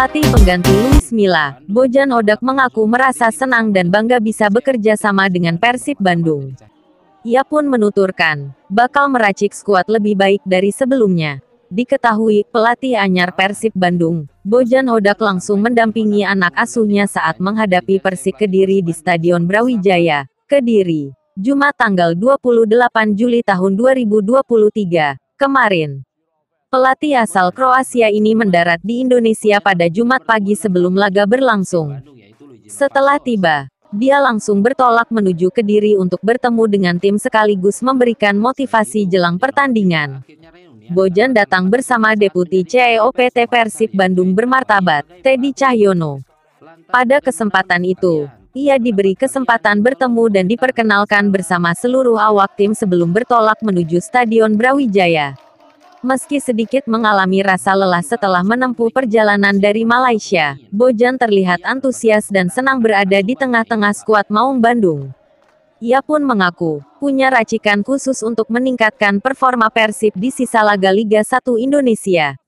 Pelatih pengganti Luis Milla, Bojan Odak mengaku merasa senang dan bangga bisa bekerja sama dengan Persib Bandung. Ia pun menuturkan, bakal meracik skuad lebih baik dari sebelumnya. Diketahui, pelatih anyar Persib Bandung, Bojan Hodak langsung mendampingi anak asuhnya saat menghadapi Persik Kediri di Stadion Brawijaya, Kediri, Jumat tanggal 28 Juli tahun 2023, kemarin. Pelatih asal Kroasia ini mendarat di Indonesia pada Jumat pagi sebelum laga berlangsung. Setelah tiba, dia langsung bertolak menuju Kediri untuk bertemu dengan tim sekaligus memberikan motivasi jelang pertandingan. Bojan datang bersama Deputi CEO PT Persib Bandung bermartabat, Teddy Cahyono. Pada kesempatan itu, ia diberi kesempatan bertemu dan diperkenalkan bersama seluruh awak tim sebelum bertolak menuju Stadion Brawijaya. Meski sedikit mengalami rasa lelah setelah menempuh perjalanan dari Malaysia, Bojan terlihat antusias dan senang berada di tengah-tengah skuad Maung Bandung. Ia pun mengaku, punya racikan khusus untuk meningkatkan performa Persib di sisa laga Liga 1 Indonesia.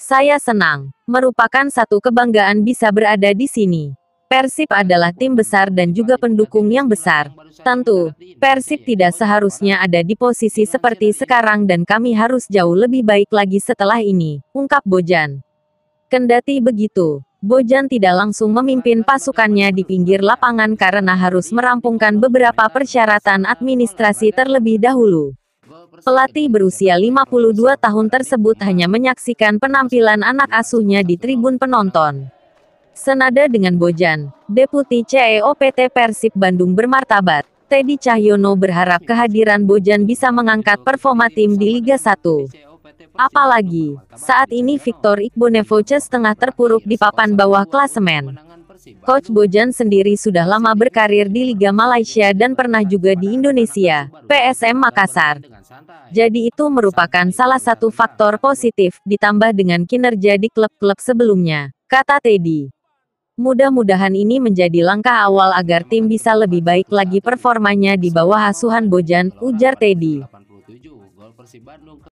Saya senang, merupakan satu kebanggaan bisa berada di sini. Persib adalah tim besar dan juga pendukung yang besar. Tentu, Persib tidak seharusnya ada di posisi seperti sekarang dan kami harus jauh lebih baik lagi setelah ini, ungkap Bojan. Kendati begitu, Bojan tidak langsung memimpin pasukannya di pinggir lapangan karena harus merampungkan beberapa persyaratan administrasi terlebih dahulu. Pelatih berusia 52 tahun tersebut hanya menyaksikan penampilan anak asuhnya di tribun penonton. Senada dengan Bojan, Deputi CEO PT Persib Bandung bermartabat, Teddy Cahyono berharap kehadiran Bojan bisa mengangkat performa tim di Liga 1. Apalagi, saat ini Victor Igbonevoce setengah terpuruk di papan bawah klasemen. Coach Bojan sendiri sudah lama berkarir di Liga Malaysia dan pernah juga di Indonesia, PSM Makassar. Jadi itu merupakan salah satu faktor positif, ditambah dengan kinerja di klub-klub sebelumnya, kata Teddy. Mudah-mudahan ini menjadi langkah awal agar tim bisa lebih baik lagi performanya di bawah asuhan Bojan, ujar Teddy.